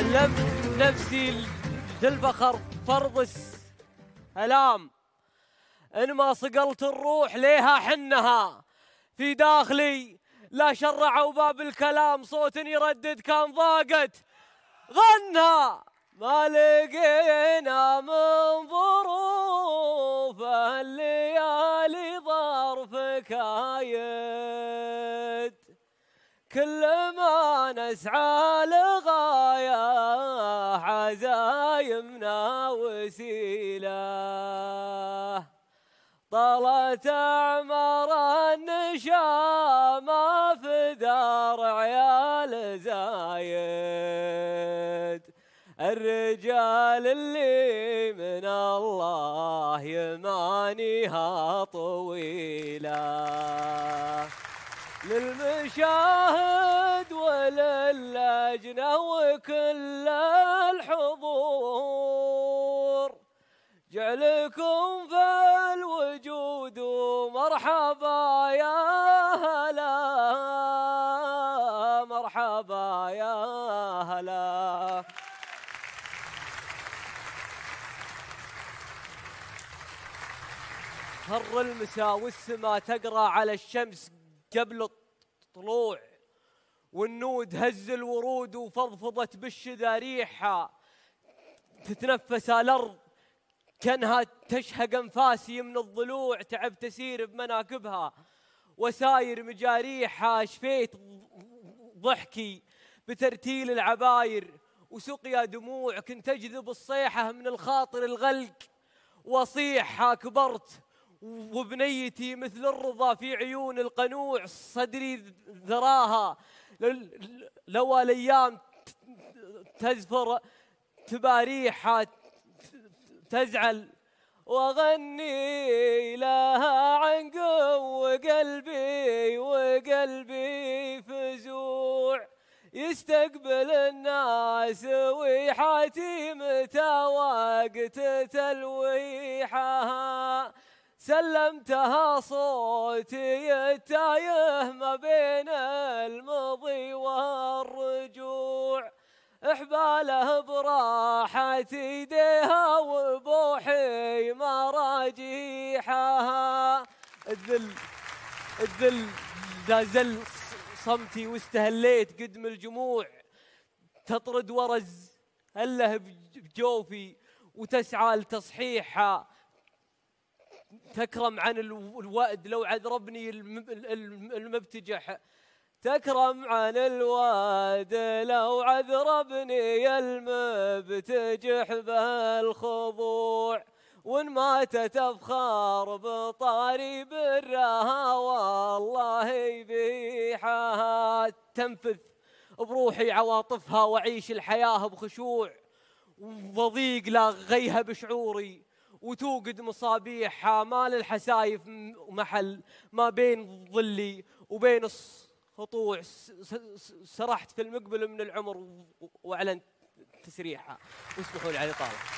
اللبس نفسي للفخر فرض السلام إن ما صقلت الروح ليها حنها في داخلي لا شرعوا باب الكلام صوت يردد كان ضاقت غنها ما لقينا من ظروف الليالي ظرف كاين كل ما نسعى لغاية عزايمنا وسيلة طالت أعمار النشامة في دار عيال زايد الرجال اللي من الله يمانيها طويله للمشاهد وللجنة وكل الحضور جعلكم في الوجود ومرحبا يا هلا مرحبا يا هلا هر المساء والسما تقرا على الشمس قبل الطلوع والنود هز الورود وفضفضت بالشذا ريحها تتنفس الارض كانها تشهق انفاسي من الضلوع تعب تسير بمناكبها وساير مجاريحها شفيت ضحكي بترتيل العباير وسقيا دموع كنت اجذب الصيحه من الخاطر الغلق واصيحها كبرت وبنيتي مثل الرضا في عيون القنوع صدري ذراها لو الأيام تزفر تباريحها تزعل واغني لها عن قوة قلبي وقلبي فزوع يستقبل الناس ويحاتي متى وقت تلويحها سلمتها صوتي التايه ما بين المضي والرجوع احباله براحة ايديها وبوحي مراجيحها الذل الذل ذا زل صمتي واستهليت قدم الجموع تطرد ورز الله بجوفي وتسعى لتصحيحها تكرم عن الواد لو عذربني المبتجح تكرم عن الواد لو عذربني المبتجح بالخضوع وان ماتت افخار بطاري برها والله يبيحها تنفذ بروحي عواطفها واعيش الحياه بخشوع وضيق لا غيها بشعوري وتوقد مصابيح مال الحسايف محل ما بين ظلي وبين السطوع سرحت في المقبل من العمر واعلنت تسريحها اسمحوا لي على الاطاله